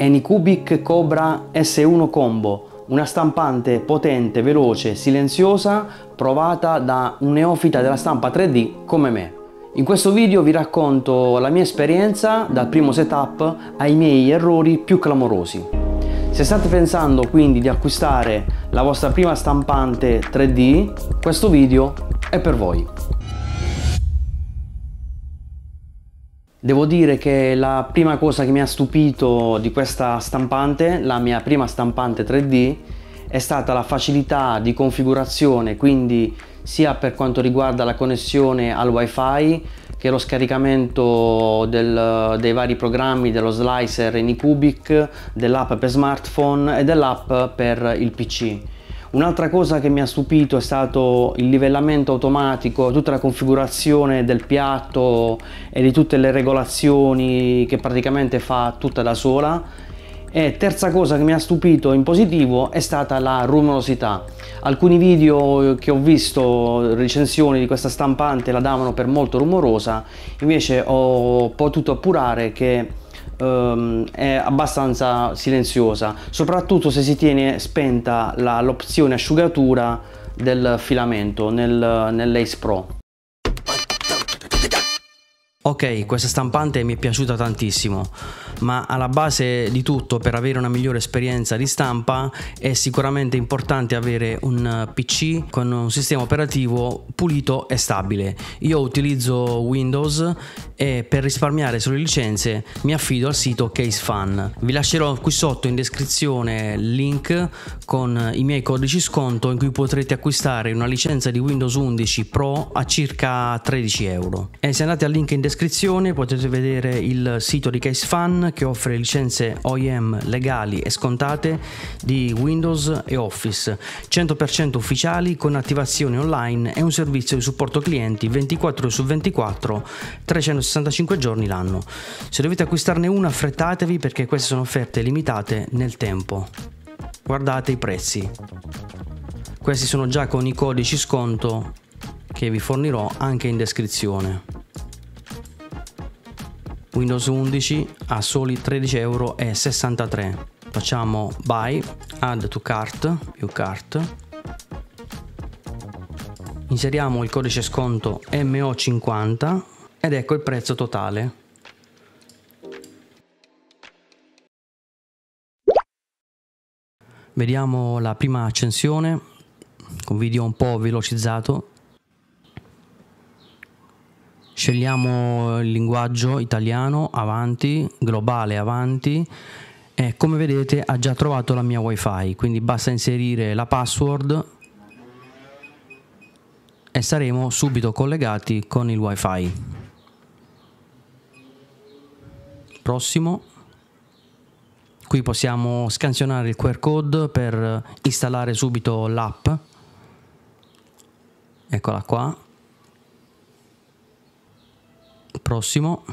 Anycubic Cobra S1 Combo, una stampante potente, veloce, silenziosa, provata da un neofita della stampa 3D come me. In questo video vi racconto la mia esperienza dal primo setup ai miei errori più clamorosi. Se state pensando quindi di acquistare la vostra prima stampante 3D, questo video è per voi. Devo dire che la prima cosa che mi ha stupito di questa stampante, la mia prima stampante 3D, è stata la facilità di configurazione, quindi sia per quanto riguarda la connessione al wifi che lo scaricamento del, dei vari programmi dello slicer in iCubic, dell'app per smartphone e dell'app per il PC. Un'altra cosa che mi ha stupito è stato il livellamento automatico, tutta la configurazione del piatto e di tutte le regolazioni che praticamente fa tutta da sola. E terza cosa che mi ha stupito in positivo è stata la rumorosità. Alcuni video che ho visto, recensioni di questa stampante la davano per molto rumorosa, invece ho potuto appurare che ehm, è abbastanza silenziosa, soprattutto se si tiene spenta l'opzione asciugatura del filamento nel, nell'Ace Pro. Ok, questa stampante mi è piaciuta tantissimo ma alla base di tutto per avere una migliore esperienza di stampa è sicuramente importante avere un PC con un sistema operativo pulito e stabile. Io utilizzo Windows e per risparmiare sulle licenze mi affido al sito CaseFan. Vi lascerò qui sotto in descrizione il link con i miei codici sconto in cui potrete acquistare una licenza di Windows 11 Pro a circa 13 euro. E eh, se andate al link in descrizione potete vedere il sito di CaseFan One che offre licenze OEM legali e scontate di Windows e Office, 100% ufficiali con attivazioni online e un servizio di supporto clienti 24 su 24, 365 giorni l'anno. Se dovete acquistarne una affrettatevi perché queste sono offerte limitate nel tempo. Guardate i prezzi. Questi sono già con i codici sconto che vi fornirò anche in descrizione. Windows 11 a soli 13,63 euro. Facciamo buy, add to cart, più cart. Inseriamo il codice sconto MO50 ed ecco il prezzo totale. Vediamo la prima accensione con video un po' velocizzato scegliamo il linguaggio italiano avanti, globale avanti. e come vedete ha già trovato la mia wifi, quindi basta inserire la password e saremo subito collegati con il wifi. Prossimo. Qui possiamo scansionare il QR code per installare subito l'app. Eccola qua, prossimo.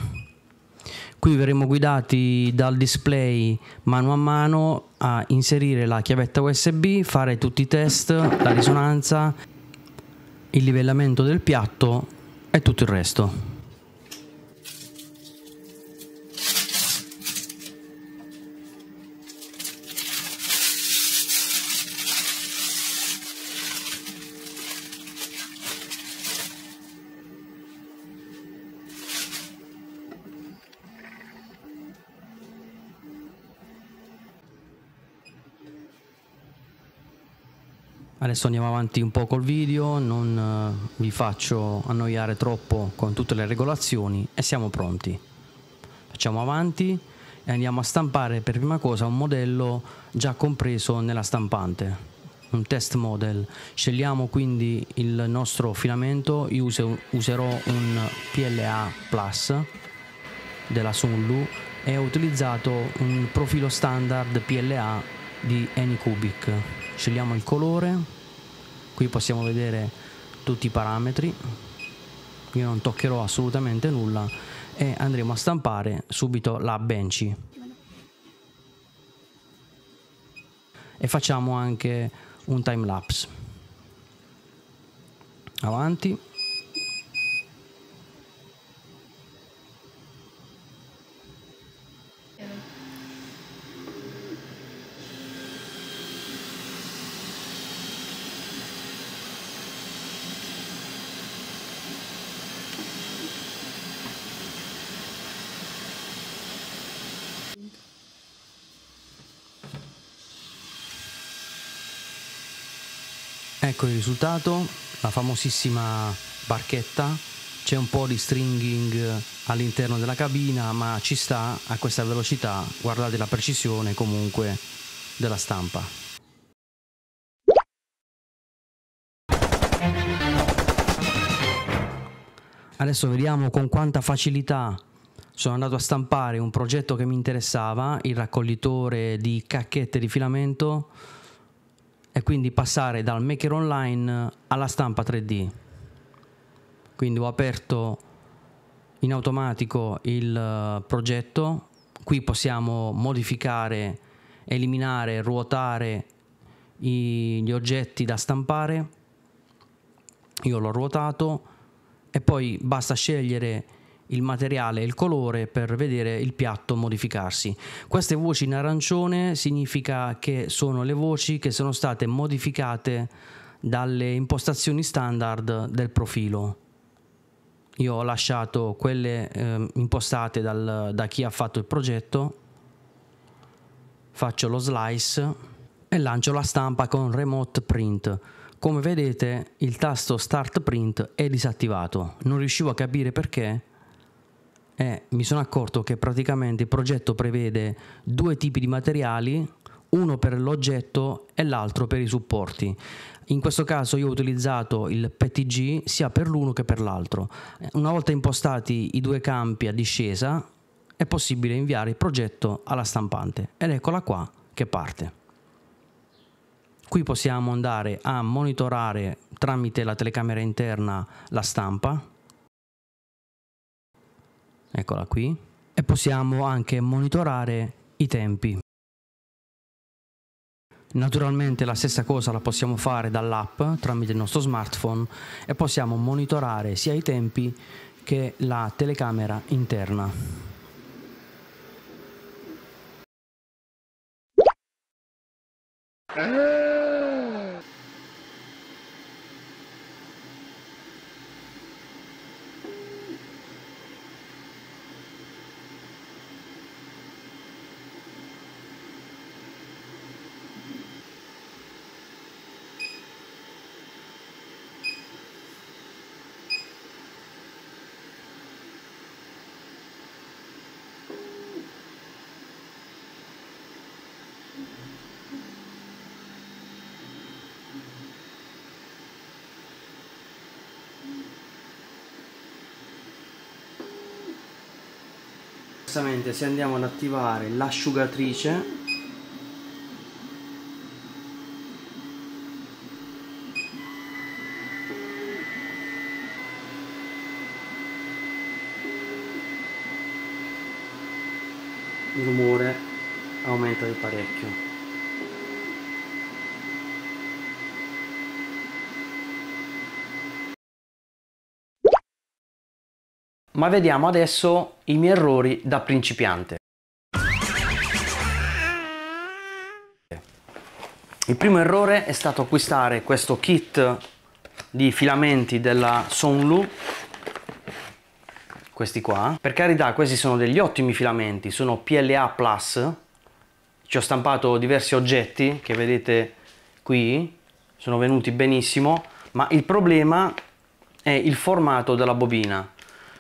Qui verremo guidati dal display mano a mano a inserire la chiavetta USB, fare tutti i test, la risonanza, il livellamento del piatto e tutto il resto. Adesso andiamo avanti un po' col video, non eh, vi faccio annoiare troppo con tutte le regolazioni e siamo pronti. Facciamo avanti e andiamo a stampare per prima cosa un modello già compreso nella stampante un test model scegliamo quindi il nostro filamento io userò un PLA Plus della Sunlu e ho utilizzato un profilo standard PLA di Anycubic scegliamo il colore qui possiamo vedere tutti i parametri io non toccherò assolutamente nulla e andremo a stampare subito la benchy e facciamo anche un time lapse avanti Ecco il risultato, la famosissima barchetta, c'è un po' di stringing all'interno della cabina, ma ci sta a questa velocità, guardate la precisione comunque della stampa. Adesso vediamo con quanta facilità sono andato a stampare un progetto che mi interessava, il raccoglitore di cacchette di filamento e quindi passare dal maker online alla stampa 3D. Quindi ho aperto in automatico il eh, progetto, qui possiamo modificare, eliminare, ruotare i, gli oggetti da stampare, io l'ho ruotato e poi basta scegliere il materiale e il colore per vedere il piatto modificarsi. Queste voci in arancione significa che sono le voci che sono state modificate dalle impostazioni standard del profilo. Io ho lasciato quelle eh, impostate dal, da chi ha fatto il progetto, faccio lo slice e lancio la stampa con remote print. Come vedete il tasto start print è disattivato, non riuscivo a capire perché e eh, mi sono accorto che praticamente il progetto prevede due tipi di materiali, uno per l'oggetto e l'altro per i supporti. In questo caso io ho utilizzato il PTG sia per l'uno che per l'altro. Eh, una volta impostati i due campi a discesa è possibile inviare il progetto alla stampante ed eccola qua che parte. Qui possiamo andare a monitorare tramite la telecamera interna la stampa eccola qui, e possiamo anche monitorare i tempi. Naturalmente la stessa cosa la possiamo fare dall'app tramite il nostro smartphone e possiamo monitorare sia i tempi che la telecamera interna. diversamente se andiamo ad attivare l'asciugatrice il rumore aumenta di parecchio ma vediamo adesso i miei errori da principiante. Il primo errore è stato acquistare questo kit di filamenti della Sonlu questi qua per carità questi sono degli ottimi filamenti sono PLA Plus ci ho stampato diversi oggetti che vedete qui sono venuti benissimo ma il problema è il formato della bobina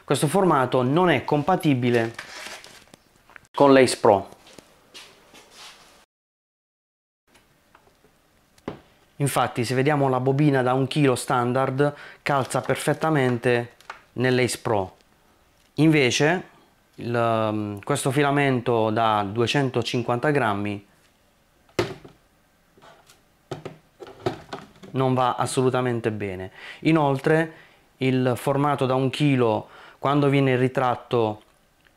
questo formato non è compatibile con l'Ace Pro. Infatti se vediamo la bobina da 1 kg standard calza perfettamente nell'Ace Pro. Invece il, mm, questo filamento da 250 grammi non va assolutamente bene. Inoltre il formato da 1 kg quando viene ritratto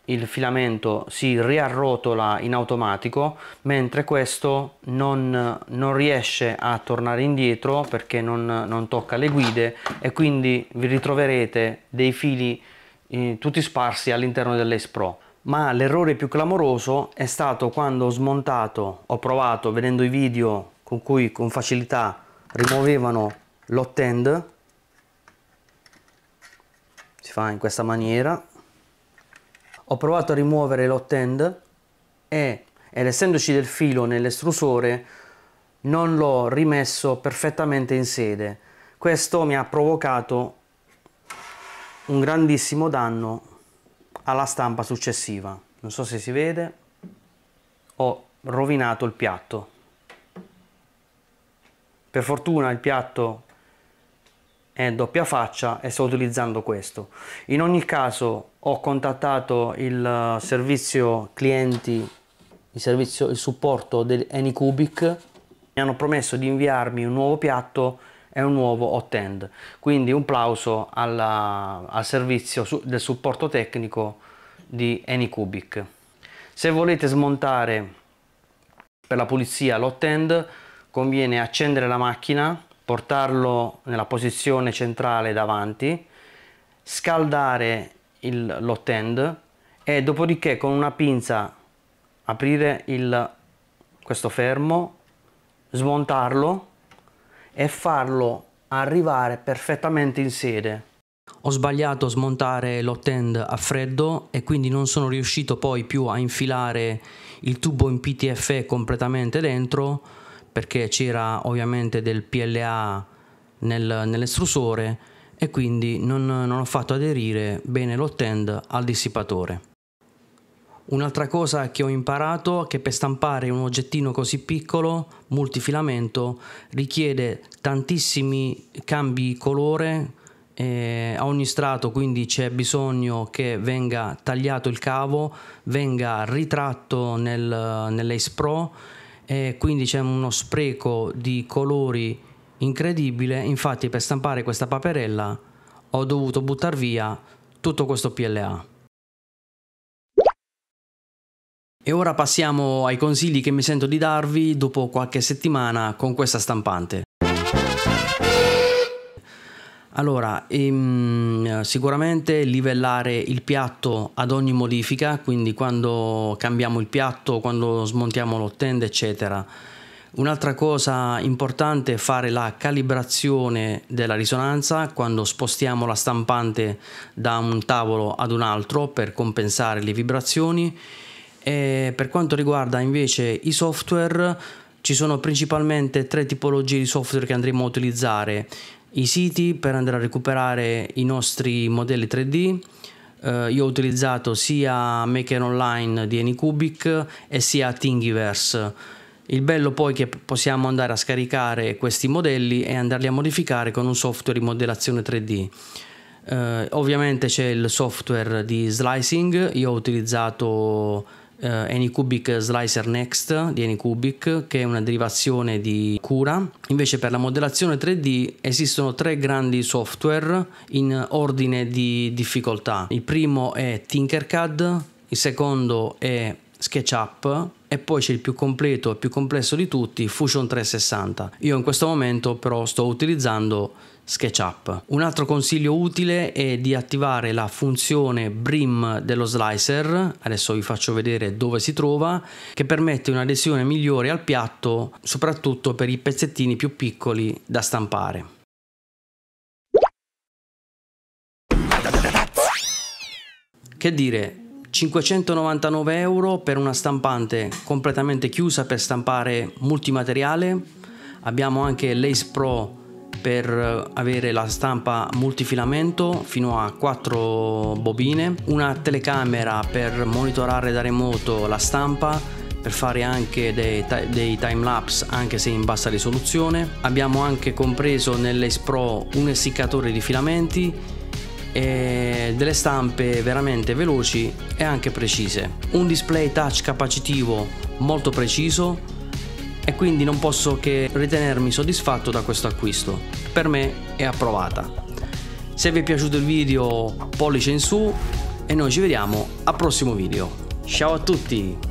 il filamento si riarrotola in automatico mentre questo non, non riesce a tornare indietro perché non, non, tocca le guide e quindi vi ritroverete dei fili eh, tutti sparsi all'interno dell'Ace Pro ma l'errore più clamoroso è stato quando ho smontato ho provato vedendo i video con cui con facilità rimuovevano l'hot end si fa in questa maniera ho provato a rimuovere l'hot end e ed essendoci del filo nell'estrusore non l'ho rimesso perfettamente in sede questo mi ha provocato un grandissimo danno alla stampa successiva non so se si vede ho rovinato il piatto per fortuna il piatto è doppia faccia e sto utilizzando questo. In ogni caso ho contattato il eh, servizio clienti, il, servizio, il supporto dell'Anycubic, mi hanno promesso di inviarmi un nuovo piatto e un nuovo hot end. Quindi un plauso alla, al servizio su, del supporto tecnico di Anycubic. Se volete smontare per la pulizia l'hot end conviene accendere la macchina portarlo nella posizione centrale davanti, scaldare il, l'hot end e dopodiché con una pinza aprire il, questo fermo, smontarlo e farlo arrivare perfettamente in sede. Ho sbagliato a smontare l'hot end a freddo e quindi non sono riuscito poi più a infilare il tubo in PTFE completamente dentro perché c'era ovviamente del PLA nel, nell'estrusore e quindi non, non ho fatto aderire bene l'hotend al dissipatore. Un'altra cosa che ho imparato è che per stampare un oggettino così piccolo, multifilamento, richiede tantissimi cambi colore eh, a ogni strato, quindi c'è bisogno che venga tagliato il cavo, venga ritratto nel, nell'Ace Pro e quindi c'è uno spreco di colori incredibile. Infatti per stampare questa paperella ho dovuto buttare via tutto questo PLA. E ora passiamo ai consigli che mi sento di darvi dopo qualche settimana con questa stampante. Allora, ehm, sicuramente livellare il piatto ad ogni modifica, quindi quando cambiamo il piatto, quando smontiamo l'ottenda, eccetera. Un'altra cosa importante è fare la calibrazione della risonanza quando spostiamo la stampante da un tavolo ad un altro per compensare le vibrazioni. E per quanto riguarda invece i software, ci sono principalmente tre tipologie di software che andremo a utilizzare i siti per andare a recuperare i nostri modelli 3D. Uh, eh, io ho utilizzato sia Maker Online di Anycubic e sia Thingiverse. Il bello poi è che possiamo andare a scaricare questi modelli e andarli a modificare con un software di modellazione 3D. Uh, eh, ovviamente c'è il software di slicing, io ho utilizzato eh, Anycubic Slicer Next di Anycubic che è una derivazione di Cura. Invece per la modellazione 3D esistono tre grandi software in ordine di difficoltà. Il primo è Tinkercad, il secondo è SketchUp e poi c'è il più completo e più complesso di tutti, Fusion 360. Io in questo momento però sto utilizzando SketchUp. Un altro consiglio utile è di attivare la funzione brim dello slicer, adesso vi faccio vedere dove si trova, che permette un'adesione migliore al piatto, soprattutto per i pezzettini più piccoli da stampare. Che dire, 599 euro per una stampante completamente chiusa per stampare multimateriale. Abbiamo anche l'Ace Pro per avere la stampa multifilamento fino a 4 bobine, una telecamera per monitorare da remoto la stampa per fare anche dei, dei time lapse anche se in bassa risoluzione. Abbiamo anche compreso nell'Ace un essiccatore di filamenti e delle stampe veramente veloci e anche precise. Un display touch capacitivo molto preciso e quindi non posso che ritenermi soddisfatto da questo acquisto. Per me è approvata. Se vi è piaciuto il video pollice in su e noi ci vediamo al prossimo video. Ciao a tutti!